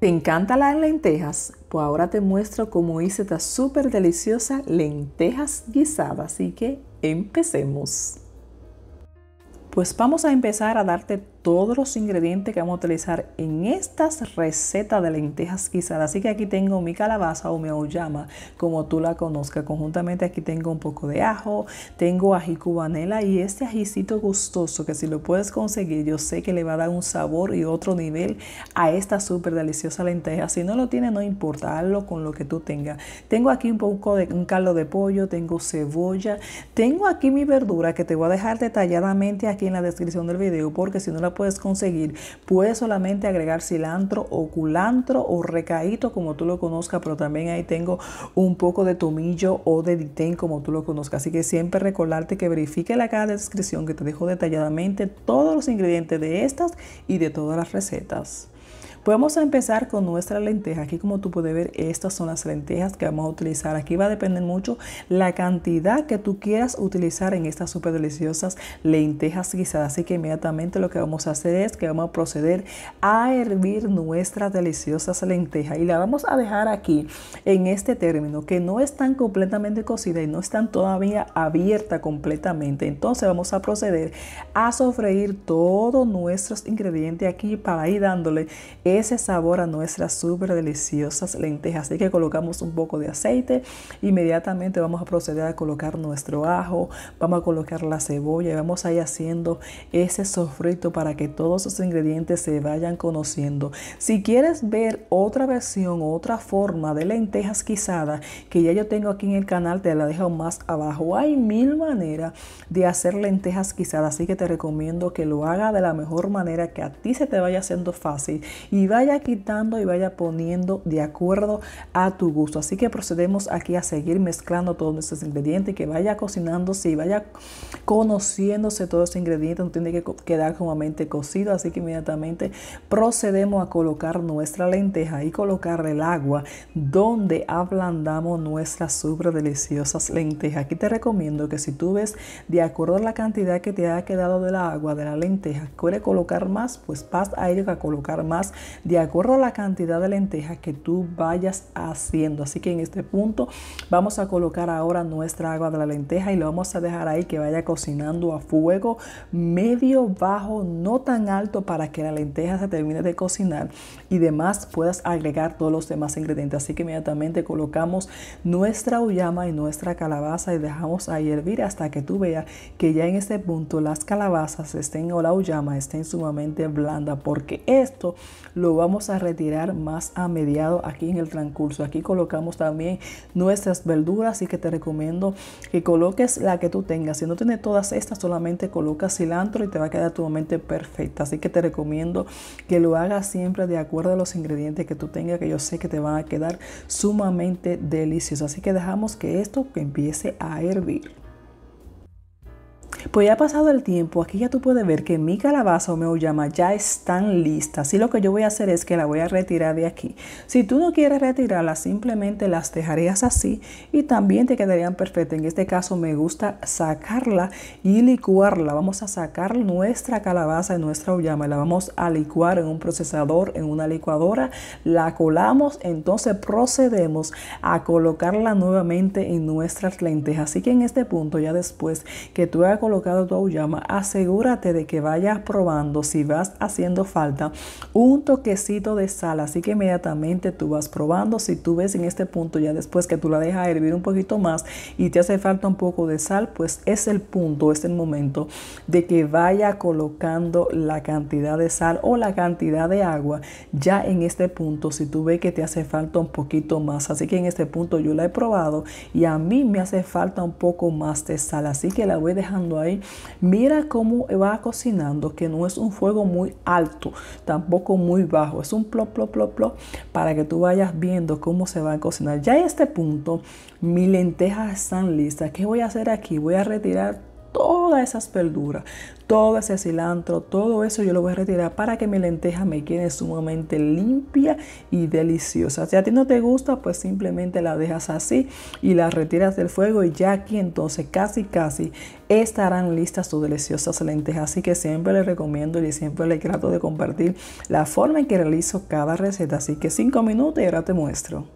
¿Te encantan las lentejas? Pues ahora te muestro cómo hice esta súper deliciosa lentejas guisada, así que empecemos. Pues vamos a empezar a darte todos los ingredientes que vamos a utilizar en estas recetas de lentejas quizás, Así que aquí tengo mi calabaza o mi auyama, como tú la conozcas. Conjuntamente aquí tengo un poco de ajo, tengo ají cubanela y este ajicito gustoso que si lo puedes conseguir, yo sé que le va a dar un sabor y otro nivel a esta súper deliciosa lenteja. Si no lo tiene no importa, hazlo con lo que tú tengas. Tengo aquí un poco de un caldo de pollo, tengo cebolla, tengo aquí mi verdura que te voy a dejar detalladamente aquí en la descripción del video porque si no la puedes conseguir, puedes solamente agregar cilantro o culantro o recaíto como tú lo conozcas, pero también ahí tengo un poco de tomillo o de ditén como tú lo conozcas. Así que siempre recordarte que verifique la cara de descripción que te dejo detalladamente todos los ingredientes de estas y de todas las recetas vamos a empezar con nuestra lenteja. Aquí como tú puedes ver, estas son las lentejas que vamos a utilizar. Aquí va a depender mucho la cantidad que tú quieras utilizar en estas súper deliciosas lentejas guisadas. Así que inmediatamente lo que vamos a hacer es que vamos a proceder a hervir nuestras deliciosas lentejas. Y la vamos a dejar aquí en este término que no están completamente cocidas y no están todavía abiertas completamente. Entonces vamos a proceder a sofreír todos nuestros ingredientes aquí para ir dándole ese sabor a nuestras súper deliciosas lentejas. Así que colocamos un poco de aceite, inmediatamente vamos a proceder a colocar nuestro ajo, vamos a colocar la cebolla y vamos a ir haciendo ese sofrito para que todos sus ingredientes se vayan conociendo. Si quieres ver otra versión, otra forma de lentejas quizadas que ya yo tengo aquí en el canal, te la dejo más abajo. Hay mil maneras de hacer lentejas quizadas, así que te recomiendo que lo haga de la mejor manera que a ti se te vaya haciendo fácil y vaya quitando y vaya poniendo de acuerdo a tu gusto. Así que procedemos aquí a seguir mezclando todos nuestros ingredientes, que vaya cocinándose y vaya conociéndose todos los ingredientes, no tiene que quedar sumamente cocido, así que inmediatamente procedemos a colocar nuestra lenteja y colocar el agua donde ablandamos nuestras súper deliciosas lentejas. Aquí te recomiendo que si tú ves de acuerdo a la cantidad que te ha quedado del agua de la lenteja, quieres colocar más, pues vas a ir a colocar más de acuerdo a la cantidad de lentejas que tú vayas haciendo. Así que en este punto vamos a colocar ahora nuestra agua de la lenteja y lo vamos a dejar ahí que vaya cocinando a fuego medio bajo, no tan alto para que la lenteja se termine de cocinar y demás puedas agregar todos los demás ingredientes. Así que inmediatamente colocamos nuestra uyama y nuestra calabaza y dejamos ahí hervir hasta que tú veas que ya en este punto las calabazas estén o la uyama estén sumamente blanda porque esto lo vamos a retirar más a mediado aquí en el transcurso. Aquí colocamos también nuestras verduras, así que te recomiendo que coloques la que tú tengas. Si no tienes todas estas, solamente coloca cilantro y te va a quedar mente perfecta. Así que te recomiendo que lo hagas siempre de acuerdo a los ingredientes que tú tengas, que yo sé que te van a quedar sumamente deliciosos. Así que dejamos que esto empiece a hervir. Pues ya ha pasado el tiempo, aquí ya tú puedes ver que mi calabaza o mi uyama ya están listas. Así lo que yo voy a hacer es que la voy a retirar de aquí. Si tú no quieres retirarla simplemente las dejarías así y también te quedarían perfectas. En este caso me gusta sacarla y licuarla. Vamos a sacar nuestra calabaza y nuestra uyama. La vamos a licuar en un procesador, en una licuadora. La colamos, entonces procedemos a colocarla nuevamente en nuestras lentejas. Así que en este punto, ya después que tú hagas colocado tu llama asegúrate de que vayas probando si vas haciendo falta un toquecito de sal. Así que inmediatamente tú vas probando. Si tú ves en este punto ya después que tú la dejas hervir un poquito más y te hace falta un poco de sal, pues es el punto, es el momento de que vaya colocando la cantidad de sal o la cantidad de agua ya en este punto si tú ves que te hace falta un poquito más. Así que en este punto yo la he probado y a mí me hace falta un poco más de sal. Así que la voy dejando ahí. Mira cómo va cocinando, que no es un fuego muy alto, tampoco muy bajo. Es un plop, plop, plop, plop, para que tú vayas viendo cómo se va a cocinar. Ya en este punto, mis lentejas están listas. ¿Qué voy a hacer aquí? Voy a retirar todas esas verduras, todo ese cilantro, todo eso yo lo voy a retirar para que mi lenteja me quede sumamente limpia y deliciosa. Si a ti no te gusta, pues simplemente la dejas así y la retiras del fuego y ya aquí entonces casi casi estarán listas tus deliciosas lentejas. Así que siempre les recomiendo y siempre les trato de compartir la forma en que realizo cada receta. Así que 5 minutos y ahora te muestro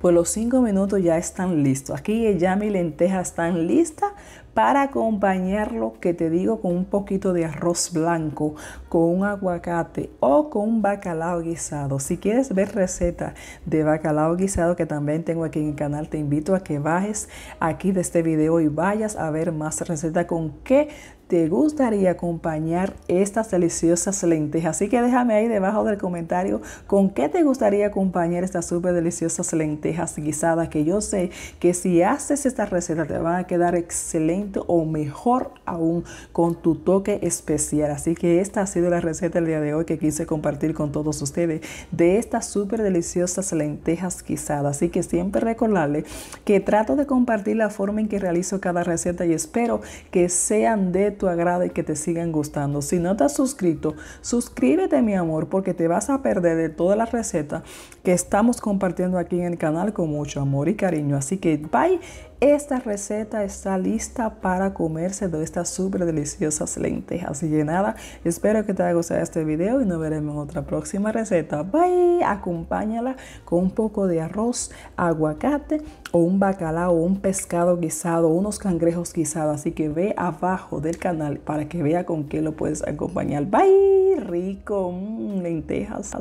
pues los 5 minutos ya están listos. Aquí ya mi lenteja están listas para acompañarlo, que te digo, con un poquito de arroz blanco, con un aguacate o con un bacalao guisado. Si quieres ver recetas de bacalao guisado que también tengo aquí en el canal, te invito a que bajes aquí de este video y vayas a ver más recetas con qué te gustaría acompañar estas deliciosas lentejas. Así que déjame ahí debajo del comentario con qué te gustaría acompañar estas súper deliciosas lentejas guisadas que yo sé que si haces esta receta te van a quedar excelentes o mejor aún con tu toque especial. Así que esta ha sido la receta del día de hoy que quise compartir con todos ustedes de estas súper deliciosas lentejas guisadas. Así que siempre recordarle que trato de compartir la forma en que realizo cada receta y espero que sean de tu agrado y que te sigan gustando. Si no te has suscrito, suscríbete mi amor porque te vas a perder de todas las recetas que estamos compartiendo aquí en el canal con mucho amor y cariño. Así que bye esta receta está lista para comerse de estas súper deliciosas lentejas. Así que nada, espero que te haya gustado este video y nos veremos en otra próxima receta. Bye, acompáñala con un poco de arroz, aguacate o un bacalao, un pescado guisado, unos cangrejos guisados. Así que ve abajo del canal para que vea con qué lo puedes acompañar. Bye, rico, mm, lentejas.